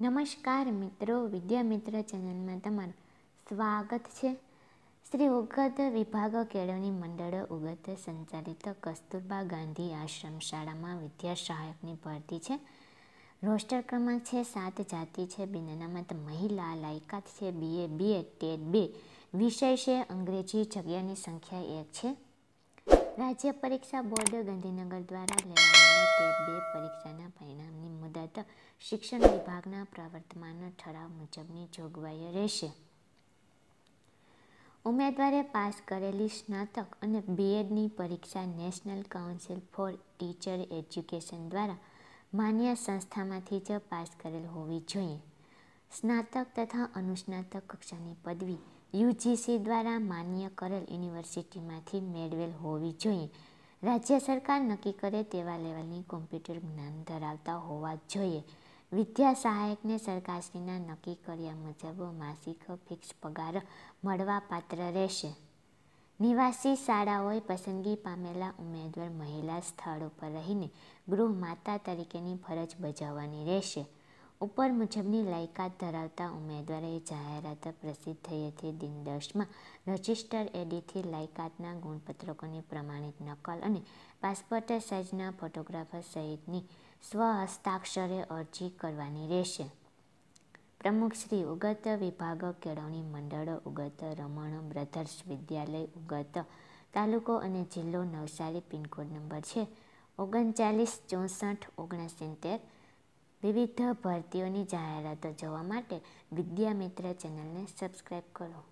નમસ્કાર મિત્રો વિદ્યામિત્ર ચેનલમાં તમારું સ્વાગત છે શ્રી ઉગત વિભાગ કેળવણી મંડળ ઉગત સંચાલિત કસ્તુરબા ગાંધી આશ્રમ શાળામાં વિદ્યા સહાયકની ભરતી છે રોસ્ટર ક્રમાંક છે સાત જાતિ છે બે નાનામાં મહિલા લાયકાત છે બીએ બીએડ ટેટ બે વિષય છે અંગ્રેજી જગ્યાની સંખ્યા એક છે રાજ્ય પરીક્ષા બોર્ડ ગાંધીનગર દ્વારા લેવાયેલી ટેટ બે પરીક્ષાના પરિણામની મુદત શિક્ષણ વિભાગના પ્રવર્તમાન ઠરાવ મુજબની જોગવાઈ રહેશે ઉમેદવારે પાસ કરેલી સ્નાતક અને બીએડની પરીક્ષા national council for teacher education દ્વારા માન્ય સંસ્થામાંથી જ પાસ કરેલ હોવી જોઈએ સ્નાતક તથા અનુસ્નાતક કક્ષાની પદવી યુજીસી દ્વારા માન્ય કરેલ યુનિવર્સિટીમાંથી મેળવેલ હોવી જોઈએ રાજ્ય સરકાર નક્કી કરે તેવા લેવલની કોમ્પ્યુટર જ્ઞાન ધરાવતા હોવા જોઈએ વિદ્યા સહાયકને સરકારશ્રીના નક્કી કર્યા મુજબ માસિક ફિક્સ પગાર મળવા પાત્ર રહેશે નિવાસી શાળાઓએ પસંદગી પામેલા ઉમેદવાર મહિલા સ્થળ ઉપર રહીને ગૃહ માતા તરીકેની ફરજ બજાવવાની રહેશે ઉપર મુજબની લાયકાત ધરાવતા ઉમેદવારે જાહેરાત પ્રસિદ્ધ થઈ હતી દિનદર્શમાં રજિસ્ટર એડીથી લાયકાતના ગુણપત્રકોની પ્રમાણિત નકલ અને પાસપોર્ટ સાઇઝના ફોટોગ્રાફર સહિતની સ્વહસ્તાક્ષરે અરજી કરવાની રહેશે પ્રમુખ શ્રી ઉગત વિભાગ કેળવણી મંડળો ઉગત રમણ બ્રધર્સ વિદ્યાલય ઉગત તાલુકો અને જિલ્લો નવસારી પિનકોડ નંબર છે ઓગણચાલીસ ચોસઠ ઓગણસિત્તેર વિવિધ ભરતીઓની જાહેરાતો જોવા માટે વિદ્યામિત્ર ચેનલને સબસ્ક્રાઈબ કરો